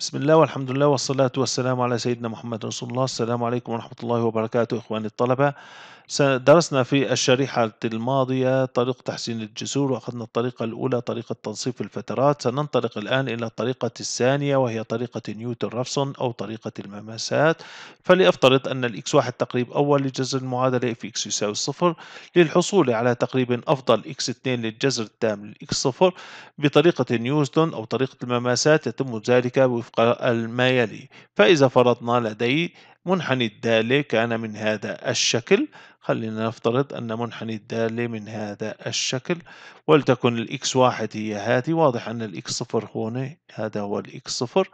بسم الله والحمد لله والصلاة والسلام على سيدنا محمد رسول الله السلام عليكم ورحمة الله وبركاته إخواني الطلبة درسنا في الشريحة الماضية طريق تحسين الجسور وأخذنا الطريقة الأولى طريقة تنصيف الفترات سننطلق الآن إلى الطريقة الثانية وهي طريقة نيوتن-رافسون أو طريقة المماسات فلأفترض أن الإكس واحد تقريب أول لجذر المعادلة في إكس يساوي الصفر للحصول على تقريب أفضل إكس اثنين للجذر التام للإكس صفر بطريقة نيوتن أو طريقة المماسات يتم ذلك وفق وفق ما يلي فإذا فرضنا لدي منحني الدالة كان من هذا الشكل خلينا نفترض أن منحني الدالة من هذا الشكل ولتكن الإكس واحد هي هذه واضح أن الإكس صفر هون هذا هو الإكس صفر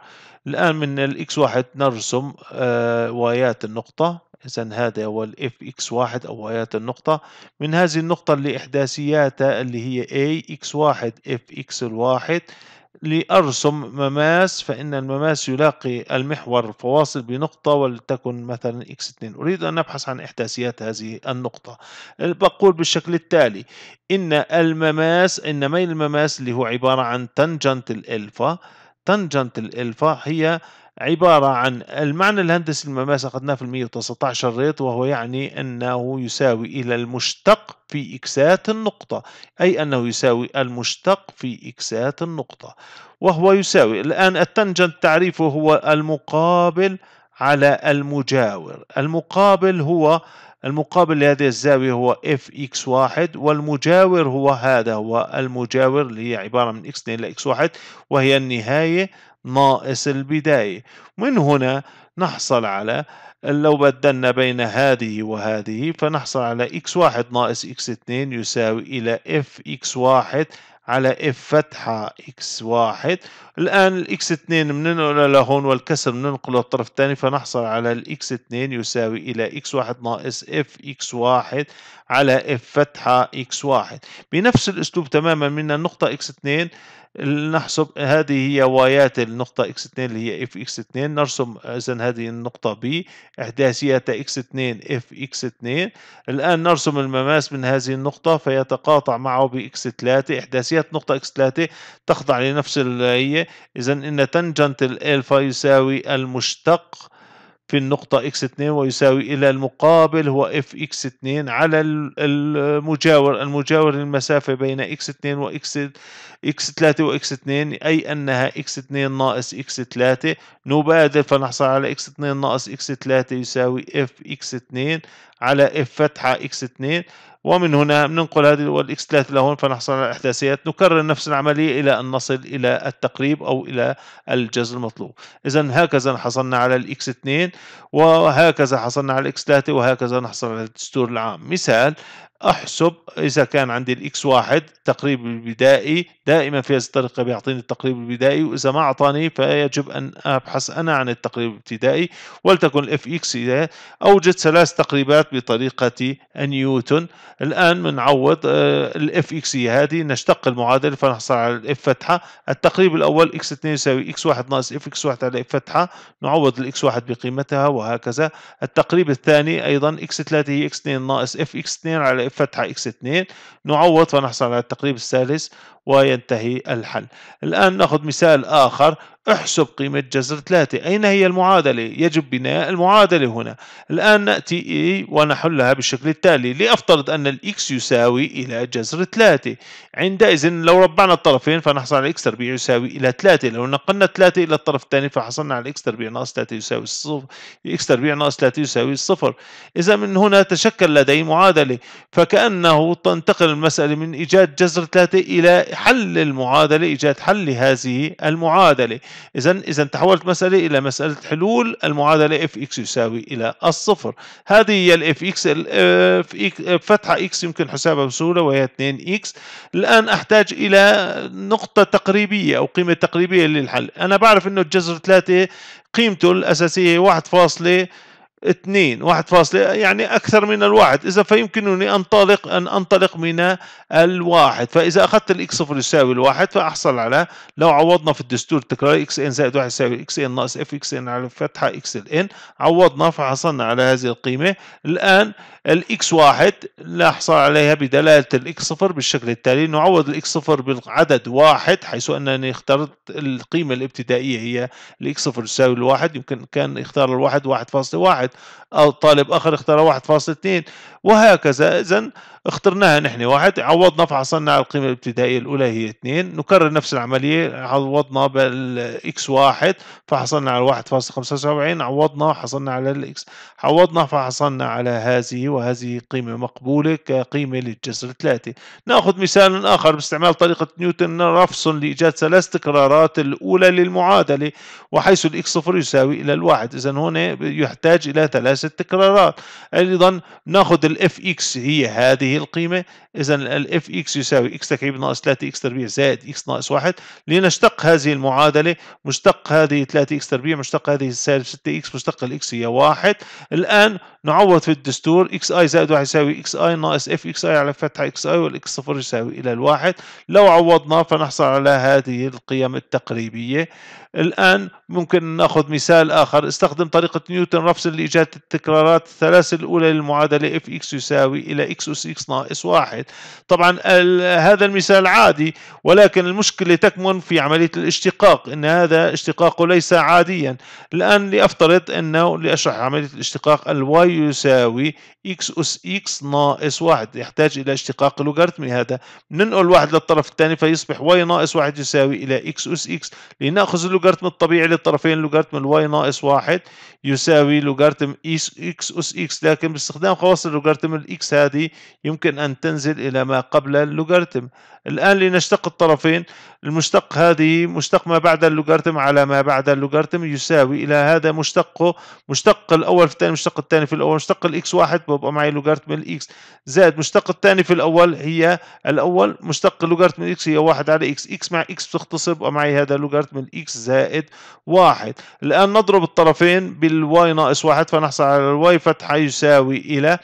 الآن من الإكس واحد نرسم آه، وايات النقطة إذا هذا هو الإف fx1 أو وايات النقطة من هذه النقطة اللي إحداثياتها اللي هي إكس واحد 1 fx1 لأرسم مماس فإن المماس يلاقي المحور الفواصل بنقطة ولتكن مثلا x2 أريد أن أبحث عن إحداثيات هذه النقطة بقول بالشكل التالي إن المماس إن ميل المماس اللي هو عبارة عن تنجنت الألفا تنجنت الألفا هي عبارة عن المعنى الهندسي للمماس أخذناه في 119 ريت وهو يعني أنه يساوي إلى المشتق في إكسات النقطة أي أنه يساوي المشتق في إكسات النقطة وهو يساوي الآن التنجنت تعريفه هو المقابل على المجاور المقابل هو المقابل لهذه الزاوية هو اف اكس واحد والمجاور هو هذا هو المجاور اللي هي عبارة من اكس 2 الي اكس واحد وهي النهاية ناقص البداية من هنا نحصل على لو بدلنا بين هذه وهذه فنحصل على x1 ناقص x2 يساوي إلى fx1 على اف فتحة اكس واحد الآن الاكس x2 بننقله لهون والكسر بننقله للطرف الثاني فنحصل على الاكس x2 يساوي إلى اكس واحد ناقص اف اكس واحد على اف فتحة اكس واحد بنفس الأسلوب تماما من النقطة اكس x2 نحسب هذه هي وايات النقطة اكس x2 اللي هي اف اكس اتنين نرسم إذا هذه النقطة B إحداثية x2 f x2 الآن نرسم المماس من هذه النقطة فيتقاطع معه ب x3 إحداثيات نقطة x3 تخضع لنفس هي إذا إن تنجنت الألفا يساوي المشتق في النقطة x2 ويساوي إلى المقابل هو fx2 على المجاور المجاور المسافة بين x2 وx اكس 3 واكس 2 اي انها اكس 2 ناقص اكس 3 نبادل فنحصل على اكس 2 ناقص اكس 3 يساوي اف اكس 2 على اف فتحة اكس 2 ومن هنا بننقل هذه والاكس 3 لهون فنحصل على الاحداثيات نكرر نفس العملية الى ان نصل الى التقريب او الى الجذر المطلوب اذا هكذا حصلنا على الاكس 2 وهكذا حصلنا على الاكس 3 وهكذا نحصل على الدستور العام مثال احسب اذا كان عندي الاكس 1 تقريب البدائي دائما في هذه الطريقة بيعطيني التقريب البدائي وإذا ما أعطاني فيجب أن أبحث أنا عن التقريب الابتدائي ولتكن اف اكس أوجد ثلاث تقريبات بطريقة نيوتن الآن بنعوض الاف آه، اكس هذه نشتق المعادلة فنحصل على الاف فتحة التقريب الأول اكس 2 يساوي اكس 1 ناقص اف اكس 1 على اف فتحة نعوض الاكس 1 بقيمتها وهكذا التقريب الثاني أيضا اكس 3 هي اكس 2 ناقص اف اكس 2 على اف فتحة اكس 2 نعوض فنحصل على التقريب الثالث وهي ينتهي الحل الآن نأخذ مثال آخر احسب قيمة جذر 3 أين هي المعادلة؟ يجب بناء المعادلة هنا الآن نأتي ونحلها بالشكل التالي لأفترض أن الإكس يساوي إلى جذر 3 عندئذ لو ربعنا الطرفين فنحصل على إكس تربيع يساوي إلى 3 لو نقلنا 3 إلى الطرف الثاني فحصلنا على إكس تربيع ناقص 3 يساوي الصفر إكس تربيع ناقص 3 يساوي الصفر إذا من هنا تشكل لدي معادلة فكأنه تنتقل المسألة من إيجاد جذر 3 إلى حل المعادلة إيجاد حل هذه المعادلة إذا إذا تحولت مسألة إلى مسألة حلول المعادلة اف اكس يساوي إلى الصفر هذه هي الاف اكس فتحة اكس يمكن حسابها بسهولة وهي 2 اكس الآن أحتاج إلى نقطة تقريبية أو قيمة تقريبية للحل أنا بعرف أنه الجذر 3 قيمته الأساسية 1.5 اثنين واحد فاصلة يعني أكثر من الواحد إذا فيمكنني أنطلق أن أنطلق من الواحد فإذا أخذت الإكس صفر يساوي الواحد فأحصل على لو عوضنا في الدستور التكراري إكس إن زائد واحد يساوي إكس إن ناقص إف إكس إن على الفتحة إكس إن عوضنا فحصلنا على هذه القيمة الآن الإكس واحد نحصل عليها بدلالة الإكس صفر بالشكل التالي نعوض الإكس صفر بالعدد واحد حيث أنني اخترت القيمة الابتدائية هي الإكس صفر يساوي الواحد يمكن كان اختار الواحد واحد فاصلة واحد side أو طالب آخر اختار 1.2 وهكذا إذا اخترناها نحن واحد عوضنا فحصلنا على القيمة الابتدائية الأولى هي 2 نكرر نفس العملية عوضنا بالإكس واحد فحصلنا على 1.75 عوضنا حصلنا على الإكس عوضنا فحصلنا على هذه وهذه قيمة مقبولة كقيمة للجسر 3 نأخذ مثال آخر باستعمال طريقة نيوتن رافسون لإيجاد ثلاث تكرارات الأولى للمعادلة وحيث الإكس صفر يساوي إلى الواحد إذا هنا يحتاج إلى ثلاث ست تكرارات ايضا ناخذ الاف اكس هي هذه القيمه اذا الاف اكس يساوي اكس تكعيب ناقص 3 اكس تربيع زائد اكس ناقص 1 لنشتق هذه المعادله مشتق هذه 3 اكس تربيع مشتق هذه سالب 6 اكس مشتق الاكس هي 1 الان نعوض في الدستور اكس اي زائد 1 يساوي اكس اي ناقص اف اكس اي على فتحه اكس اي والاكس صفر يساوي الى الواحد لو عوضنا فنحصل على هذه القيم التقريبيه الان ممكن ناخذ مثال اخر استخدم طريقه نيوتن رفس لايجاد التكرارات الثلاث الأولى للمعادلة اف اكس يساوي إلى اكس أس اكس ناقص واحد طبعا هذا المثال عادي ولكن المشكلة تكمن في عملية الاشتقاق إن هذا اشتقاقه ليس عاديا الآن لأفترض أنه لأشرح عملية الاشتقاق الواي يساوي اكس أس اكس ناقص واحد يحتاج إلى اشتقاق لوغاريتمي هذا ننقل واحد للطرف الثاني فيصبح واي ناقص واحد يساوي إلى اكس أس اكس لنأخذ اللوغاريتم الطبيعي للطرفين اللوغاريتم الواي ناقص واحد يساوي لوغاريتم اي e إكس أس إكس لكن باستخدام خواص اللوغاريتم الإكس هذه يمكن أن تنزل إلى ما قبل اللوغاريتم الآن لنشتق الطرفين المشتق هذه مشتق ما بعد اللوغاريتم على ما بعد اللوغاريتم يساوي إلى هذا مشتقه مشتق الأول في الثاني مشتق الثاني في الأول مشتق الإكس واحد بيبقى معي لوغاريتم الإكس زائد مشتق الثاني في الأول هي الأول مشتق لوغاريتم الإكس هي واحد على إكس إكس مع إكس بتختصر بيبقى معي هذا لوغاريتم الإكس زائد واحد الآن نضرب الطرفين بالواي ناقص واحد فنحصل على الواي فتحة يساوي إلى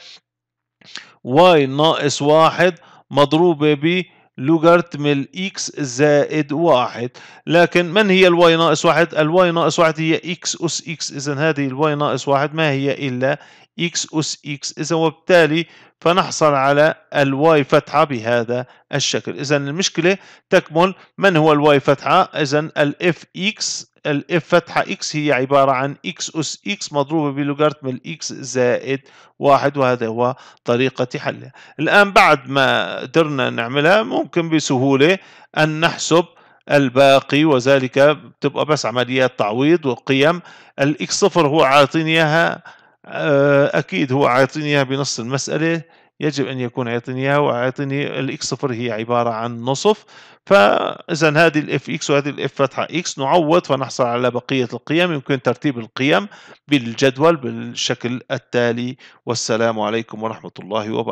واي ناقص واحد مضروبة ب لوغارتم الاكس زائد واحد لكن من هي الواي ناقص واحد؟ الواي ناقص واحد هي اكس اس اكس إذن هذه الواي ناقص واحد ما هي إلا إكس أس إكس إذا وبالتالي فنحصل على الواي فتحة بهذا الشكل إذا المشكلة تكمن من هو الواي فتحة إذا الإف إكس الاف فتحة اكس هي عبارة عن اكس اس اكس مضروبة بلوغارتم x زائد واحد وهذا هو طريقة حلها الآن بعد ما قدرنا نعملها ممكن بسهولة أن نحسب الباقي وذلك بتبقى بس عمليات تعويض وقيم الاكس صفر هو عاطيني اياها آه، أكيد هو عايطيني إياها بنص المسألة يجب أن يكون عايطيني إياها وعايطيني الإكس صفر هي عبارة عن نصف فإذا هذه الإف إكس وهذه الإف فتحة إكس نعوض فنحصل على بقية القيم يمكن ترتيب القيم بالجدول بالشكل التالي والسلام عليكم ورحمة الله وبركاته